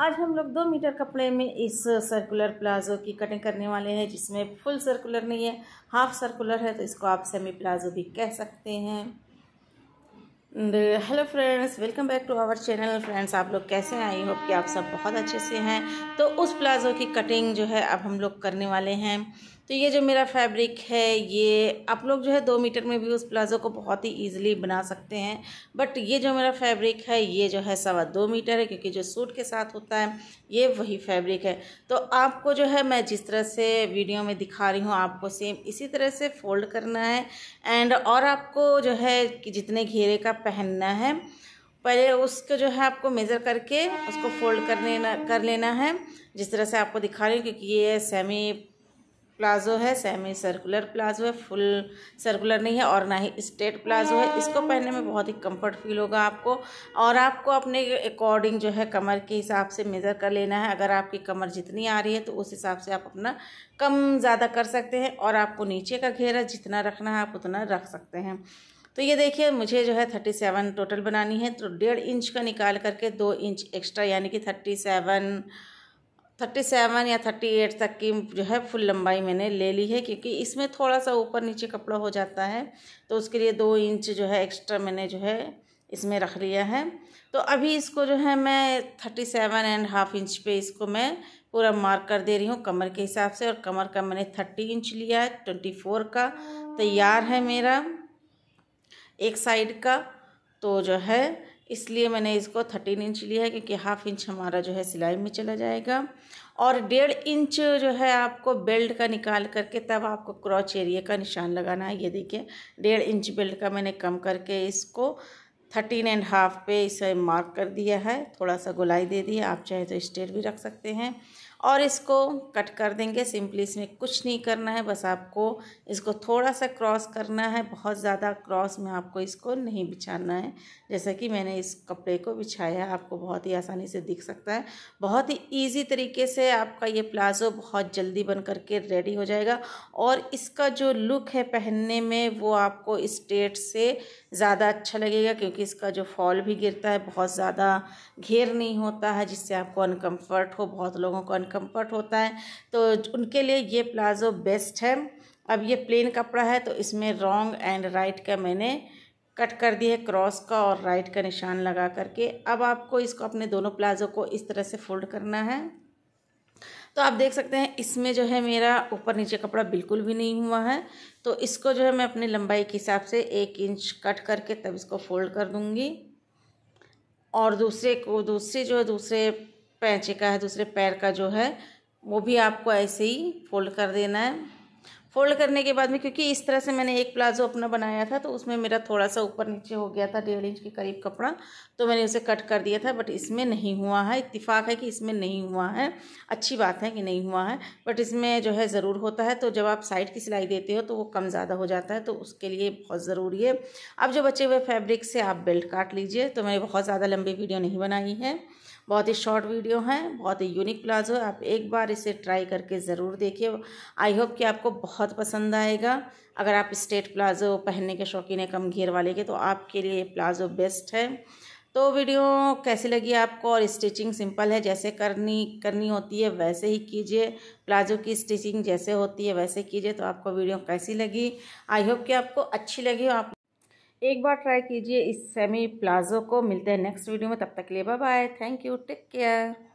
आज हम लोग दो मीटर कपड़े में इस सर्कुलर प्लाजो की कटिंग करने वाले हैं जिसमें फुल सर्कुलर नहीं है हाफ सर्कुलर है तो इसको आप सेमी प्लाजो भी कह सकते हैं hello friends welcome back to our channel friends आप लोग कैसे हैं आई होप कि आप सब बहुत अच्छे से हैं तो उस प्लाजो की कटिंग जो है अब हम लोग करने वाले हैं तो ये जो मेरा फैब्रिक है ये आप लोग जो है दो मीटर में भी उस प्लाज़ो को बहुत ही ईजिली बना सकते हैं बट ये जो मेरा फैब्रिक है ये जो है सवा दो मीटर है क्योंकि जो सूट के साथ होता है ये वही फैब्रिक है तो आपको जो है मैं जिस तरह से वीडियो में दिखा रही हूँ आपको सेम इसी तरह से फोल्ड करना है एंड और आपको जो है कि जितने घेरे का पहनना है पहले उसको जो है आपको मेज़र करके उसको फोल्ड कर लेना कर लेना है जिस तरह से आपको दिखा रही हूँ क्योंकि ये सेमी प्लाजो है सेमी सर्कुलर प्लाजो है फुल सर्कुलर नहीं है और ना ही स्ट्रेट प्लाजो है इसको पहनने में बहुत ही कंफर्ट फील होगा आपको और आपको अपने अकॉर्डिंग जो है कमर के हिसाब से मेज़र कर लेना है अगर आपकी कमर जितनी आ रही है तो उस हिसाब से आप अपना कम ज़्यादा कर सकते हैं और आपको नीचे का घेरा जितना रखना है आप उतना रख सकते हैं तो ये देखिए मुझे जो है थर्टी सेवन टोटल बनानी है तो डेढ़ इंच का निकाल करके दो इंच एक्स्ट्रा यानी कि थर्टी सेवन थर्टी सेवन या थर्टी एट तक की जो है फुल लंबाई मैंने ले ली है क्योंकि इसमें थोड़ा सा ऊपर नीचे कपड़ा हो जाता है तो उसके लिए दो इंच जो है एक्स्ट्रा मैंने जो है इसमें रख लिया है तो अभी इसको जो है मैं thirty seven and half inch पे इसको मैं पूरा मार्क कर दे रही हूँ कमर के हिसाब से और कमर का मैंने थर्टी इंच लिया है ट्वेंटी फोर का तैयार है मेरा एक साइड का तो जो है इसलिए मैंने इसको थर्टीन इंच लिया है क्योंकि हाफ इंच हमारा जो है सिलाई में चला जाएगा और डेढ़ इंच जो है आपको बेल्ट का निकाल करके तब आपको क्रॉच एरिया का निशान लगाना है ये देखिए डेढ़ इंच बेल्ट का मैंने कम करके इसको थर्टीन एंड हाफ पे इसे मार्क कर दिया है थोड़ा सा गुलाई दे दिया आप चाहे तो स्टेट भी रख सकते हैं और इसको कट कर देंगे सिंपली इसमें कुछ नहीं करना है बस आपको इसको थोड़ा सा क्रॉस करना है बहुत ज़्यादा क्रॉस में आपको इसको नहीं बिछाना है जैसा कि मैंने इस कपड़े को बिछाया आपको बहुत ही आसानी से दिख सकता है बहुत ही ईजी तरीके से आपका ये प्लाज़ो बहुत जल्दी बन करके रेडी हो जाएगा और इसका जो लुक है पहनने में वो आपको स्टेट से ज़्यादा अच्छा लगेगा क्योंकि इसका जो फॉल भी गिरता है बहुत ज़्यादा घेर नहीं होता है जिससे आपको अनकम्फर्ट हो बहुत लोगों को कंफर्ट होता है तो उनके लिए ये प्लाज़ो बेस्ट है अब ये प्लेन कपड़ा है तो इसमें रॉन्ग एंड राइट का मैंने कट कर दी है क्रॉस का और राइट का निशान लगा करके अब आपको इसको अपने दोनों प्लाज़ो को इस तरह से फोल्ड करना है तो आप देख सकते हैं इसमें जो है मेरा ऊपर नीचे कपड़ा बिल्कुल भी नहीं हुआ है तो इसको जो है मैं अपनी लंबाई के हिसाब से एक इंच कट करके तब इसको फोल्ड कर दूँगी और दूसरे को दूसरे जो है दूसरे पैचे का है दूसरे पैर का जो है वो भी आपको ऐसे ही फोल्ड कर देना है फोल्ड करने के बाद में क्योंकि इस तरह से मैंने एक प्लाजो अपना बनाया था तो उसमें मेरा थोड़ा सा ऊपर नीचे हो गया था डेढ़ इंच के करीब कपड़ा तो मैंने उसे कट कर दिया था बट इसमें नहीं हुआ है इतफाक है कि इसमें नहीं हुआ है अच्छी बात है कि नहीं हुआ है बट इसमें जो है ज़रूर होता है तो जब आप साइड की सिलाई देते हो तो वो कम ज़्यादा हो जाता है तो उसके लिए बहुत ज़रूरी है अब जो बचे हुए फैब्रिक से आप बेल्ट काट लीजिए तो मैंने बहुत ज़्यादा लंबी वीडियो नहीं बनाई है बहुत ही शॉर्ट वीडियो है बहुत ही यूनिक प्लाजो है आप एक बार इसे ट्राई करके ज़रूर देखिए आई होप कि आपको बहुत पसंद आएगा अगर आप स्टेट प्लाजो पहनने के शौकीन है कम घेर वाले के तो आपके लिए प्लाजो बेस्ट है तो वीडियो कैसी लगी आपको और स्टिचिंग सिंपल है जैसे करनी करनी होती है वैसे ही कीजिए प्लाजो की स्टिचिंग जैसे होती है वैसे कीजिए तो आपको वीडियो कैसी लगी आई होप कि आपको अच्छी लगी आप एक बार ट्राई कीजिए इस सेमी प्लाजो को मिलते हैं नेक्स्ट वीडियो में तब तक के लिए bye bye thank you take care